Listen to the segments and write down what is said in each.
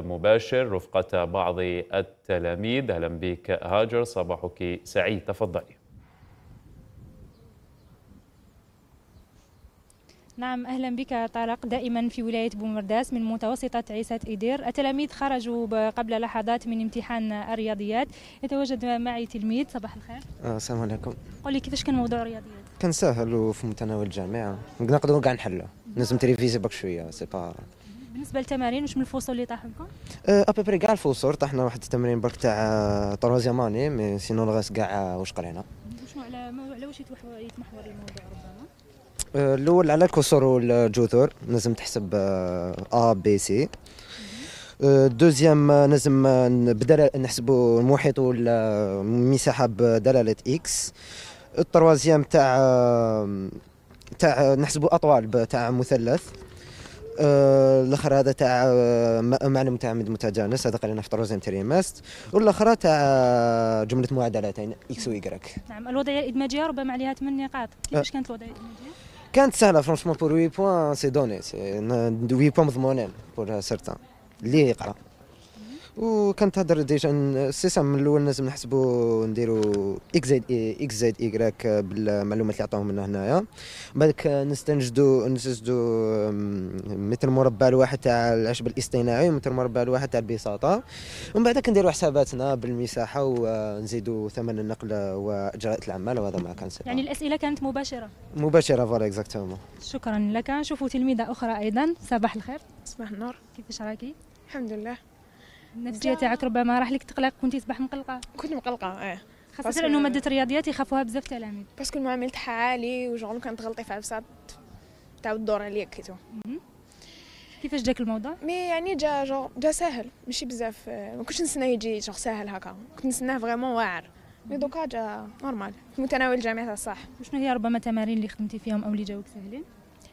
مباشر رفقة بعض التلاميذ أهلا بك هاجر صباحك سعيد تفضلي نعم أهلا بك طارق دائما في ولاية بومرداس من متوسطة عيسى إدير التلاميذ خرجوا قبل لحظات من امتحان الرياضيات يتواجد معي تلميذ صباح الخير آه، السلام عليكم قولي كيفاش كان موضوع الرياضيات كان ساهل وفي متناول الجامعة نقدروا كاع نحله لازم تريفيزي باك شوية سي با بالنسبه للتمارين واش من الفصول اللي طاح لكم؟ ابري أه، كاع الفصول طاحنا واحد التمرين برك تاع تروزيام أه، اني مي سينو الغاس كاع أه، واش قرينا وشنو على على واش يتمحور الموضوع ربما؟ الاول على الكسور والجذور لازم تحسب ا بي سي دوزيام لازم بدل نحسبوا المحيط والمساحه بدلاله اكس التروازيام تاع تاع نحسبوا اطوال تاع مثلث آه، الاخر هذا تاع آه، معنى متعمد متجانس هذا قرينا في طروزين تريمست والاخر تاع آه، جمله معادلتين اكس وايكراك نعم الوضعيه الادماجيه ربما عليها ثمان نقاط كيفاش كانت الوضعيه الادماجيه كانت سهله فرونشمون بور 8 بوان سي دوني سي 8 بوان مضمونين بور سيرتان اللي يقرا وكنتهضر ديجا السيستم من الاول لازم نحسبوا نديروا اكس زائد اكس زائد ايكغيك بالمعلومات اللي عطاوهم لنا هنايا بعدك نستنجدوا نسجدوا متر مربع الواحد تاع العشب الاصطناعي ومتر مربع الواحد تاع البساطه ومن بعد كنديروا حساباتنا بالمساحه ونزيدوا ثمن النقل واجراءات العماله وهذا ما كان يعني الاسئله كانت مباشره مباشره فوالا اكزاكتومون شكرا لك نشوفوا تلميذه اخرى ايضا صباح الخير صباح النور كيفاش راكي الحمد لله النفسيه تاعك ربما راح لك تقلق كنتي صباح مقلقه كنت مقلقه ايه خاصه انه ماده الرياضيات يخافوها بزاف التلاميذ باسكو المعامل عملت عالي وجون كانت غلطي فيها بصح تعاود الدور عليا كيتو كيفاش جاك الموضوع مي يعني جا جو جا ساهل ماشي بزاف آه، ما كنتش نسنى يجي جو ساهل هكا كنت نسناه فريمون واعر مي دوكا جا نورمال في متناول الجامعه صح شنو هي ربما التمارين اللي خدمتي فيهم او اللي جاوك ساهلين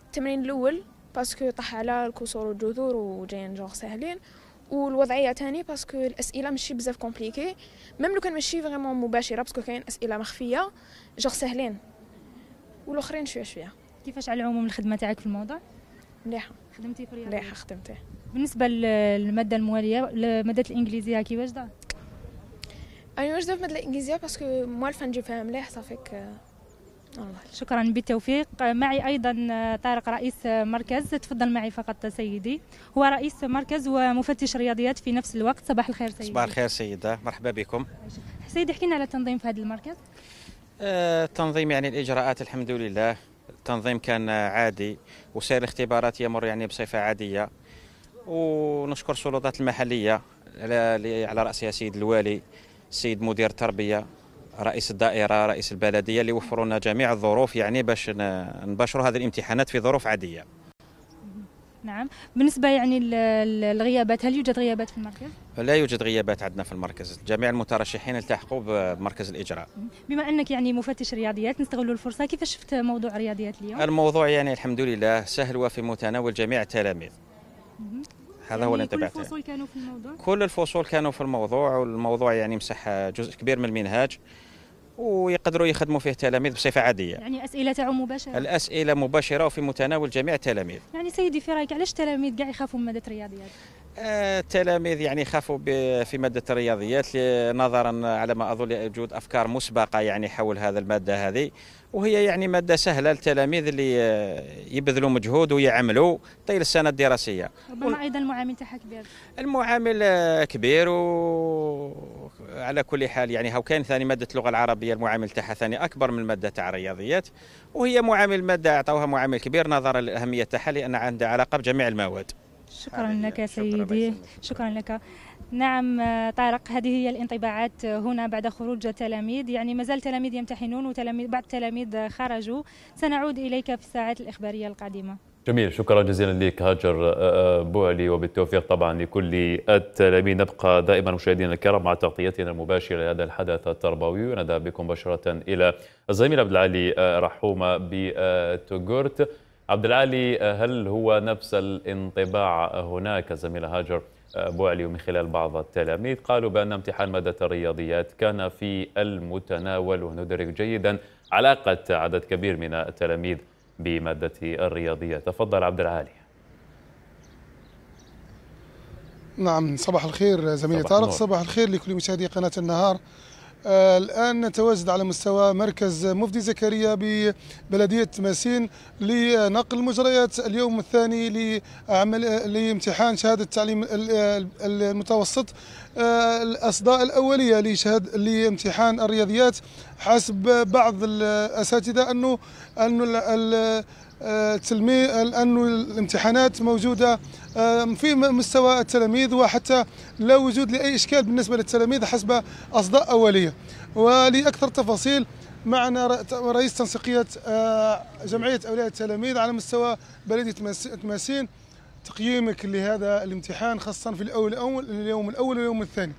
التمرين الاول باسكو طاح على الكسور والجذور وجايين جو ساهلين والوضعيه تاني باسكو الاسئله ماشي بزاف كومبليكي ميم لو كان ماشي فريمون مباشره باسكو كاين اسئله مخفيه جوغ ساهلين والاخرين شويه شويه كيفاش على العموم الخدمه تاعك في الموضوع مليحه خدمتي في الرياضه مليحه خدمتي بالنسبه للماده المواليه ماده الانجليزيه كي واجده انا واجده في الماده الانجليزيه باسكو موا الفان نجيب فيها مليح صافيك شكرا بالتوفيق معي ايضا آه، طارق رئيس آه، مركز تفضل معي فقط آه، سيدي هو رئيس مركز ومفتش رياضيات في نفس الوقت صباح الخير سيدي صباح الخير سيده مرحبا بكم سيدي حكينا على التنظيم في هذا المركز التنظيم يعني الاجراءات الحمد لله التنظيم كان عادي وسير الاختبارات يمر يعني بصفه عاديه ونشكر السلطات المحليه على على راسها سيد الوالي سيد مدير التربيه رئيس الدائره رئيس البلديه اللي وفروا لنا جميع الظروف يعني باش نباشروا هذه الامتحانات في ظروف عاديه نعم بالنسبة يعني للغيابات هل يوجد غيابات في المركز؟ لا يوجد غيابات عندنا في المركز جميع المترشحين التحقوا بمركز الإجراء بما أنك يعني مفتش رياضيات نستغل الفرصة كيف شفت موضوع الرياضيات اليوم؟ الموضوع يعني الحمد لله سهل وفي متناول جميع التلاميذ هذا يعني هو اللي كل الفصول كانوا في الموضوع؟ كل الفصول كانوا في الموضوع والموضوع يعني مسح جزء كبير من المنهاج ويقدروا يخدموا فيه التلاميذ بصفه عاديه يعني اسئله تاعهم مباشره الاسئله مباشره وفي متناول جميع التلاميذ يعني سيدي في رايك علاش التلاميذ كاع يخافوا من ماده الرياضيات آه، التلاميذ يعني خافوا في ماده الرياضيات نظرا على ما اظن لوجود افكار مسبقه يعني حول هذا الماده هذه وهي يعني ماده سهله للتلاميذ اللي آه، يبذلوا مجهود ويعملوا طيل السنه الدراسيه ربما ايضا المعامل تاعها كبير المعامل آه، كبير و على كل حال يعني هاو كان ثاني ماده اللغه العربيه المعامل تاعها ثاني اكبر من الماده تاع الرياضيات وهي معامل ماده اعطوها معامل كبير نظرا للاهميه تاعها لان عندها علاقه بجميع المواد شكرا لك سيدي شكرا لك نعم طارق هذه هي الانطباعات هنا بعد خروج التلاميذ يعني مازال تلاميذ يمتحنون وتلاميذ بعض التلاميذ خرجوا سنعود اليك في الساعات الاخباريه القادمه جميل شكرا جزيلا لك هاجر آه، آه، بوعلي وبالتوفيق طبعا لكل التلاميذ نبقى دائما مشاهدينا الكرام مع تغطيتنا المباشره لهذا الحدث التربوي ونذهب بكم مباشره الى الزميل عبد العالي آه، رحومه بتوغورت عبد العالي هل هو نفس الانطباع هناك الزميل هاجر بوعلي ومن خلال بعض التلاميذ قالوا بأن امتحان مادة الرياضيات كان في المتناول وندرك جيدا علاقة عدد كبير من التلاميذ بمادة الرياضية تفضل عبد العالي نعم صباح الخير زميلي طارق صباح الخير لكل مشاهدي قناة النهار آه، الآن نتواجد على مستوى مركز مفدي زكريا ببلدية ماسين لنقل مجريات اليوم الثاني لعمل لامتحان شهادة التعليم المتوسط آه، الاصداء الاوليه لشهاد لامتحان الرياضيات حسب بعض الاساتذه انه انه التلميذ آه، انه الامتحانات موجوده آه، في مستوى التلاميذ وحتى لا وجود لاي اشكال بالنسبه للتلاميذ حسب اصداء اوليه ولاكثر تفاصيل معنا رئيس تنسيقيه جمعيه اولياء التلاميذ على مستوى بلديه تماسين تقييمك لهذا الامتحان خاصة في الأول الأول اليوم الأول واليوم الثاني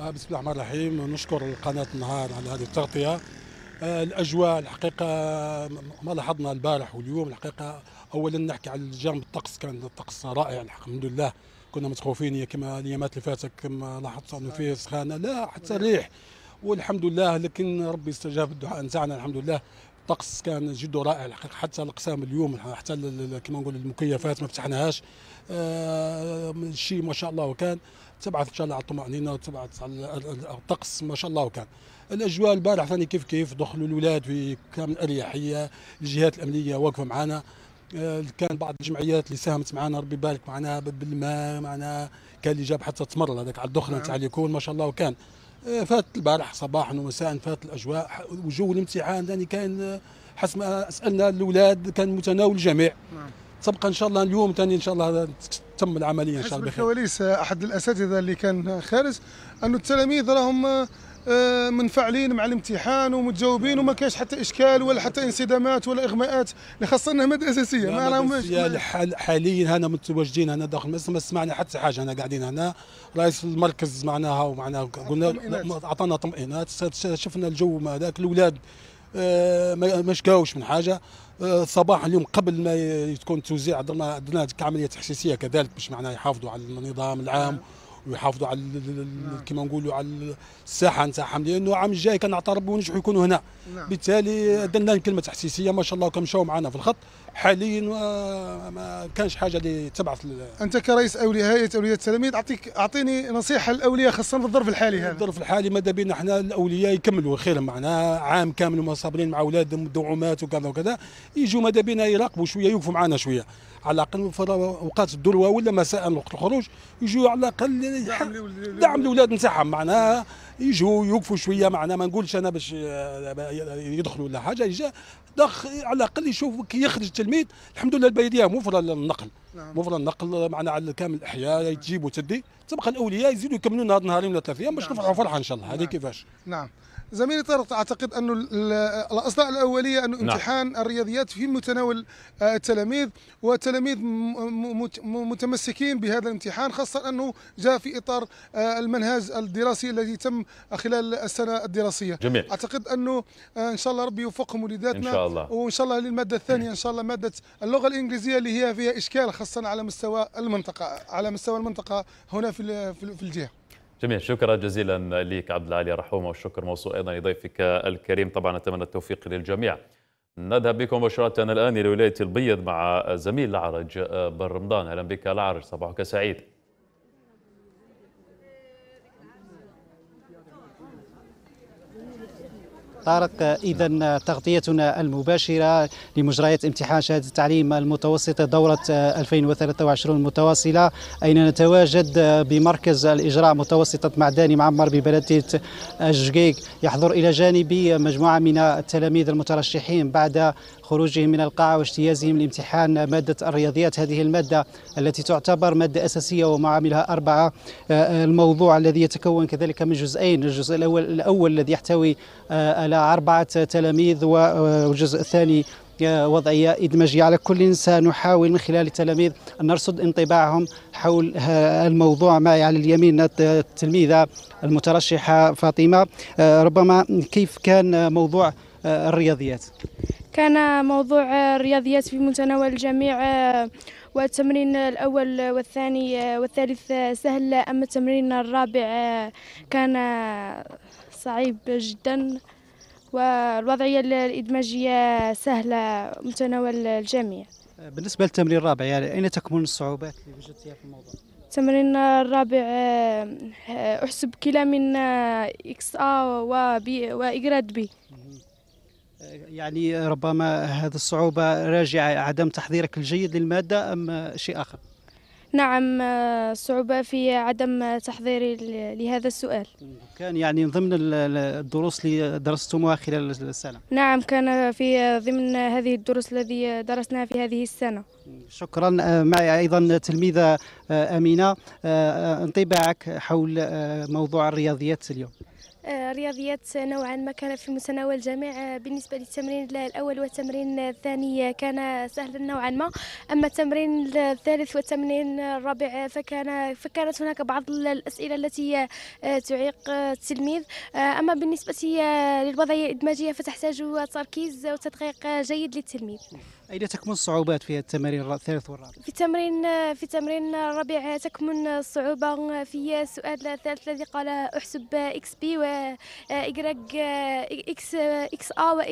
آه، بسم الله الرحمن الرحيم نشكر قناة النهار على هذه التغطية آه، الأجواء الحقيقة ما لاحظنا البارح واليوم الحقيقة أولا نحكي على الجانب الطقس كان الطقس رائع الحمد لله كنا متخوفين كما الايامات اللي فاتت كما لاحظت انه فيه سخانه لا حتى نعم. ريح والحمد لله لكن ربي استجاب الدعاء نتاعنا الحمد لله الطقس كان جد رائع الحقيقه حتى الاقسام اليوم حتى كما نقول المكيفات ما فتحناهاش آه، شيء ما شاء الله وكان تبعث ان شاء الله على الطمانينه وتبعث على الطقس ما شاء الله وكان الاجواء البارح ثاني كيف كيف دخلوا الاولاد في كامل اريحيه الجهات الامنيه واقفه معنا آه، كان بعض الجمعيات اللي ساهمت معنا ربي يبارك معنا بالماء معنا كان اللي جاب حتى تمر هذاك على الدخنه نتاع نعم. اليكون ما شاء الله وكان إيه، فات البارح صباحا ومساء فات الاجواء وجو الامتحان يعني كان حسب ما سالنا الاولاد كان متناول الجميع نعم. تبقى ان شاء الله اليوم ثاني ان شاء الله تتم العمليه ان شاء الله بخير الكواليس احد الاساتذه اللي كان خارج انه التلاميذ راهم آه، منفعلين مع الامتحان ومتجاوبين وما كاينش حتى اشكال ولا حتى انصدامات ولا اغماءات اللي خاصه ماده اساسيه ما راهمش حاليا هنا متواجدين هنا داخل المجلس ما سمعنا حتى حاجه هنا قاعدين هنا رئيس المركز معناها ومعنا قلنا اعطانا طمئنات شفنا الجو هذاك الاولاد آه ما شكاوش من حاجه آه صباح اليوم قبل ما تكون توزيع درنا عمليه تحسيسيه كذلك باش معناها يحافظوا على النظام العام نعم. ويحافظوا على نعم. كما نقولوا على الساحه نتاعهم لانه العام الجاي كنعترب ونجحوا يكونوا هنا نعم. بالتالي نعم. درنا كلمه تحسيسيه ما شاء الله كمشاو معنا في الخط حاليا ما كانش حاجه اللي تبعث لل... انت كرئيس اولياء هيئه اولياء التلاميذ اعطيك اعطيني نصيحه للاولياء خاصه في الظرف الحالي هذا الظرف الحالي ماذا بينا احنا الاولياء يكملوا خير معنا عام كامل وما صابرين مع اولادهم الدعومات وكذا وكذا يجوا ماذا بينا يراقبوا شويه يوقفوا معنا شويه على الاقل في اوقات الدلوه ولا مساء وقت الخروج يجوا على الاقل دعم الاولاد نتاعهم معناها يجوا يوقفوا شويه معنا ما نقولش انا باش آه، يدخلوا ولا حاجه دخ على الاقل يشوف كي يخرج التلميذ الحمد لله البلديه موفره للنقل نعم. موفره للنقل معنا على كامل الاحياء تجيب وتدي تبقى الاولياء يزيدوا يكملوا نهار نهارين ولا ثلاثه ايام باش نعم. نفرحوا فرحه ان شاء الله هذه نعم. كيفاش نعم زميلي طارق اعتقد انه الاصداء الاوليه انه نعم. امتحان الرياضيات في متناول آه، التلاميذ والتلاميذ متمسكين بهذا الامتحان خاصه انه جاء في اطار آه، المنهج الدراسي الذي تم خلال السنه الدراسيه جميل. اعتقد انه آه، ان شاء الله ربي يوفقهم وليداتنا ان شاء الله وان شاء الله للماده الثانيه ان شاء الله ماده اللغه الانجليزيه اللي هي فيها اشكال خاصه على مستوى المنطقه على مستوى المنطقه هنا في في الجهه جميل شكرا جزيلا لك عبد العالي رحومه والشكر موصول ايضا لضيفك الكريم طبعا اتمنى التوفيق للجميع نذهب بكم مباشرة الآن إلى ولاية البيض مع زميل العرج آه، برمضان أهلا بك العرج صباحك سعيد طارق اذا تغطيتنا المباشره لمجريات امتحان شهاده التعليم المتوسطه دوره 2023 آه، المتواصله اين نتواجد بمركز الاجراء متوسطه معداني معمر ببلديه الجقيق آه، يحضر الى جانبي مجموعه من التلاميذ المترشحين بعد خروجهم من القاعة واجتيازهم لامتحان مادة الرياضيات هذه المادة التي تعتبر مادة أساسية ومعاملها أربعة آه، آه، الموضوع الذي يتكون كذلك من جزئين الجزء الأول, الأول الذي يحتوي آه، على أربعة تلاميذ والجزء الثاني وضعية إدماجية على كل سنحاول من خلال التلاميذ أن نرصد انطباعهم حول الموضوع معي على اليمين التلميذة المترشحة فاطمة ربما كيف كان موضوع الرياضيات كان موضوع الرياضيات في متناول الجميع آه، والتمرين الأول والثاني آه، والثالث سهل أما التمرين الرابع آه، كان صعيب جدا والوضعية الإدماجية سهلة متناول الجميع بالنسبة للتمرين الرابع يعني أين تكمن الصعوبات اللي وجدتها في الموضوع؟ التمرين الرابع أحسب كلا من إكس آ وبي وإجراد بي يعني ربما هذه الصعوبة راجعة عدم تحضيرك الجيد للمادة أم شيء آخر؟ نعم صعوبة في عدم تحضيري لهذا السؤال كان يعني ضمن الدروس اللي درستموها خلال السنة نعم كان في ضمن هذه الدروس الذي درسناها في هذه السنة شكرا آه، معي أيضا تلميذة آه، أمينة آه، انطباعك حول موضوع الرياضيات اليوم آه، رياضيات نوعا ما كان في متناول الجميع آه، بالنسبة للتمرين الأول والتمرين الثاني كان سهلا نوعا ما أما التمرين الثالث والتمرين الرابع فكان فكانت هناك بعض الأسئلة التي آه، تعيق التلميذ أما بالنسبة للوضعية الإدماجية فتحتاج تركيز وتدقيق جيد للتلميذ أين تكمن الصعوبات في التمارين الثالث والرابع؟ في التمرين في التمرين الرابع تكمن الصعوبة في السؤال الثالث الذي قال أحسب إكس بي و إكس إكس آ و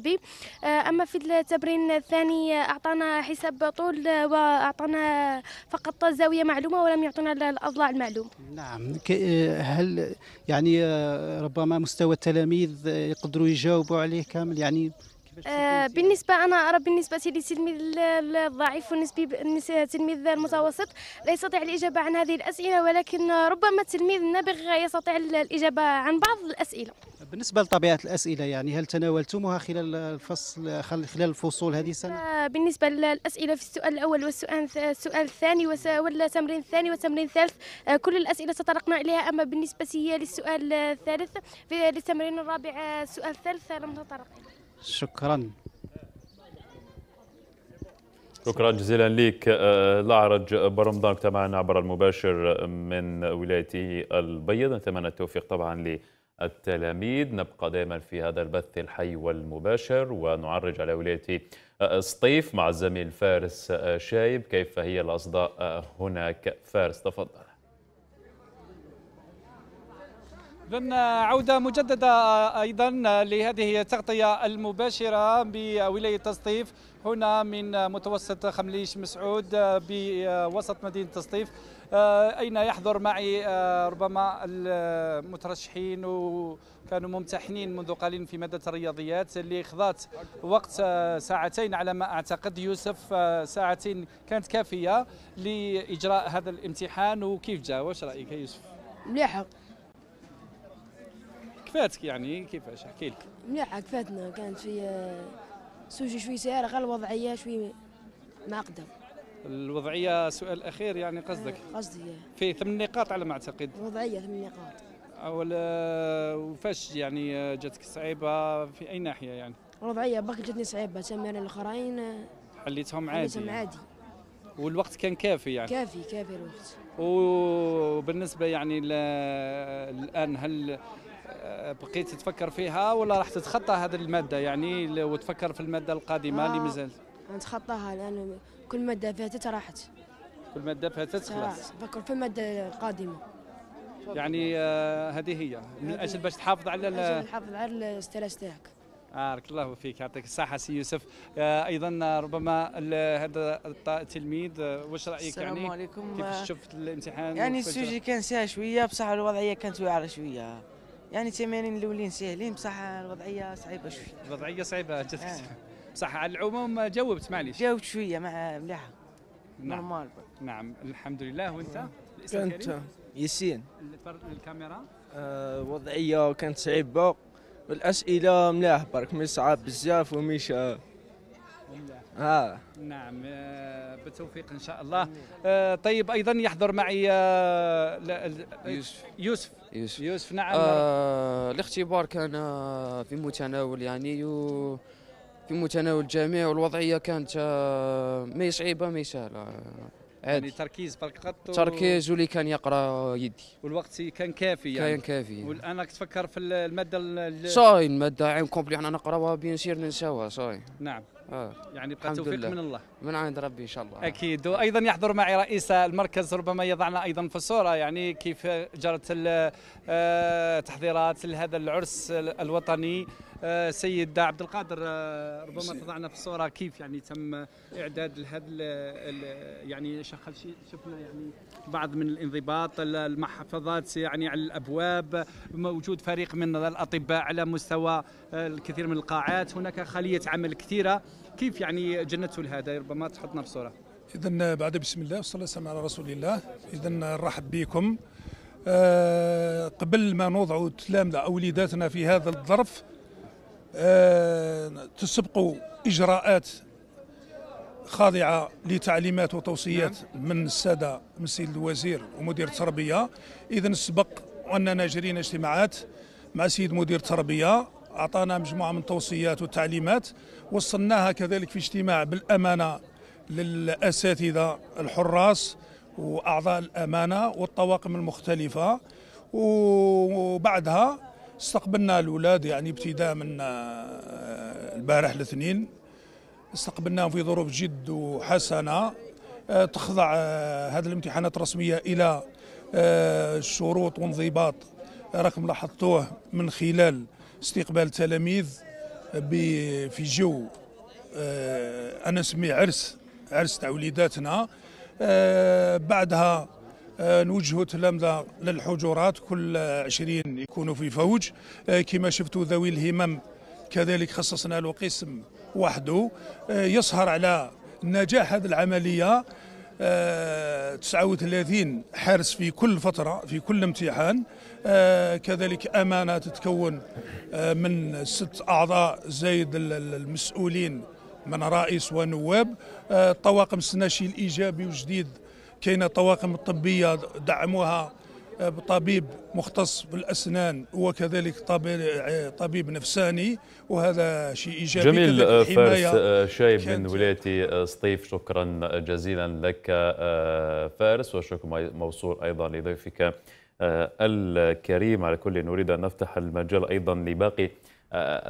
بي أما في التمرين الثاني أعطانا حساب طول وأعطانا فقط زاوية معلومة ولم يعطونا الأضلاع المعلومة نعم هل يعني ربما مستوى التلاميذ يقدروا يجاوبوا عليه كامل يعني آه بالنسبه انا ارى بالنسبه للتلميذ الضعيف والنسبي التلميذ المتوسط لا يستطيع الاجابه عن هذه الاسئله ولكن ربما التلميذ النابغ يستطيع الاجابه عن بعض الاسئله بالنسبه لطبيعه الاسئله يعني هل تناولتموها خلال الفصل خلال الفصول هذه السنه آه، بالنسبه للاسئله في السؤال الاول والسؤال السؤال الثاني والتمرين الثاني والتمرين الثالث آه، كل الاسئله تطرقنا اليها اما بالنسبه للسؤال الثالث للتمرين الرابع آه، السؤال الثالث لم نتطرق اليه شكرا شكرا جزيلا لك الأعرج آه، برمضان تابعنا عبر المباشر من ولايته البيض نتمنى التوفيق طبعا للتلاميذ نبقى دائما في هذا البث الحي والمباشر ونعرج على ولاية آه، سطيف مع الزميل فارس آه، شايب كيف هي الأصداء هناك فارس تفضل إذن عودة مجددة أيضا لهذه التغطية المباشرة بولاية تسطيف هنا من متوسط خمليش مسعود بوسط مدينة تسطيف أين يحضر معي ربما المترشحين وكانوا ممتحنين منذ قليل في مادة الرياضيات اللي خضات وقت ساعتين على ما أعتقد يوسف ساعتين كانت كافية لإجراء هذا الامتحان وكيف جاء واش رأيك يا يوسف؟ مليحة كفاتك يعني كيفاش احكي لك مليحه كفاتنا كانت في آه، سوجي شوي سيارة غير الوضعيه شوي معقده الوضعيه سؤال اخير يعني قصدك آه، قصدي آه. في ثمان نقاط على ما اعتقد الوضعيه ثمان نقاط ولا وفاش يعني جاتك صعيبه في اي ناحيه يعني الوضعيه باقي جاتني صعيبه تمارين الاخرين حليتهم عادي حليتهم يعني. عادي والوقت كان كافي يعني كافي كافي الوقت وبالنسبه يعني الان هل بقيت تفكر فيها ولا راح تتخطى هذه الماده يعني وتفكر في الماده القادمه اللي آه مازال نتخطاها لان كل ماده فاتت راحت كل ماده فاتت خلاص نفكر في الماده القادمه يعني آه هذه هي من اجل باش تحافظ على من اجل نحافظ على الاستالاج تاعك بارك آه الله فيك يعطيك الصحة سي يوسف آه أيضا ربما هذا التلميذ آه، واش رأيك يعني؟ السلام يعني عليكم كيف شفت الامتحان يعني السوجي كان ساهل شوية بصح الوضعية كانت واعرة شوية يعني تمارين الاولين ساهلين بصح الوضعيه صعيبه شويه الوضعيه صعيبه جاتك آه. بصح على العموم جاوبت معليش جاوبت شويه مع مليحه نعم. نورمال نعم الحمد لله وانت كانت ياسين الكاميرا الوضعيه آه، كانت صعيبه والاسئله ملاح برك مي صعاب بزاف وميش آه نعم، آه. نعم بالتوفيق ان شاء الله آه، طيب ايضا يحضر معي آه، يوسف يوسف يوسف, يوسف نعم آه الاختبار كان آه، في متناول يعني في متناول الجميع والوضعيه كانت ماهي صعيبه ما سهله عادي يعني تركيز فقط و... تركيز واللي كان يقرا يدي والوقت كان كافي يعني كان كافي يعني. والان تفكر في الماده ال... صاي الماده عين كومبلي حنا نقراوها بيان سير ننساوها صاي نعم آه. يعني بقى توفيق من الله من عند ربي ان شاء الله اكيد وايضا يحضر معي رئيس المركز ربما يضعنا ايضا في الصوره يعني كيف جرت التحضيرات آه، لهذا العرس الوطني آه، سيد عبد القادر آه، ربما تضعنا في الصوره كيف يعني تم اعداد لهذا يعني شفنا يعني بعض من الانضباط المحافظات يعني على الابواب موجود فريق من الاطباء على مستوى الكثير من القاعات هناك خليه عمل كثيره كيف يعني جنة لهذا ربما تحطنا في اذا بعد بسم الله والصلاه والسلام على رسول الله اذا نرحب بكم آه، قبل ما نوضع تلامذة أوليداتنا في هذا الظرف آه، تسبق إجراءات خاضعة لتعليمات وتوصيات نعم. من السادة من السيد الوزير ومدير التربية إذا سبق أننا جرينا اجتماعات مع سيد مدير التربية أعطانا مجموعة من التوصيات والتعليمات وصلناها كذلك في اجتماع بالأمانة للأساتذة الحراس وأعضاء الأمانة والطواقم المختلفة وبعدها استقبلنا الأولاد يعني ابتداء من آه، البارح الاثنين استقبلناهم في ظروف جد وحسنة آه، تخضع آه، هذه الامتحانات الرسمية إلى شروط وانضباط رقم لاحظتوه من خلال استقبال التلاميذ في جو آه، انا نسميه عرس عرس تاع وليداتنا آه، بعدها آه، نوجهوا تلامذة للحجرات كل 20 يكونوا في فوج كما شفتوا ذوي الهمم كذلك خصصنا له قسم وحده يسهر على نجاح هذه العملية 39 حارس في كل فترة في كل امتحان آه، كذلك أمانة تتكون آه، من ست أعضاء زائد المسؤولين من رئيس ونواب الطواقم آه، السناشي الإيجابي وجديد كاينه طواقم الطبيه دعموها طبيب مختص بالاسنان وكذلك طبيب نفساني وهذا شيء ايجابي جميل آه، فارس شايب آه، من ولايه آه، سطيف شكرا جزيلا لك فارس والشكر موصول ايضا لضيفك الكريم على كل نريد ان نفتح المجال ايضا لباقي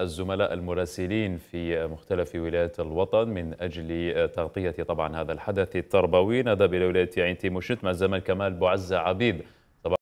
الزملاء المراسلين في مختلف ولايات الوطن من اجل تغطيه طبعا هذا الحدث التربوي نذهب الى ولايه عين تيموشت مع الزميل كمال بوعزه عبيد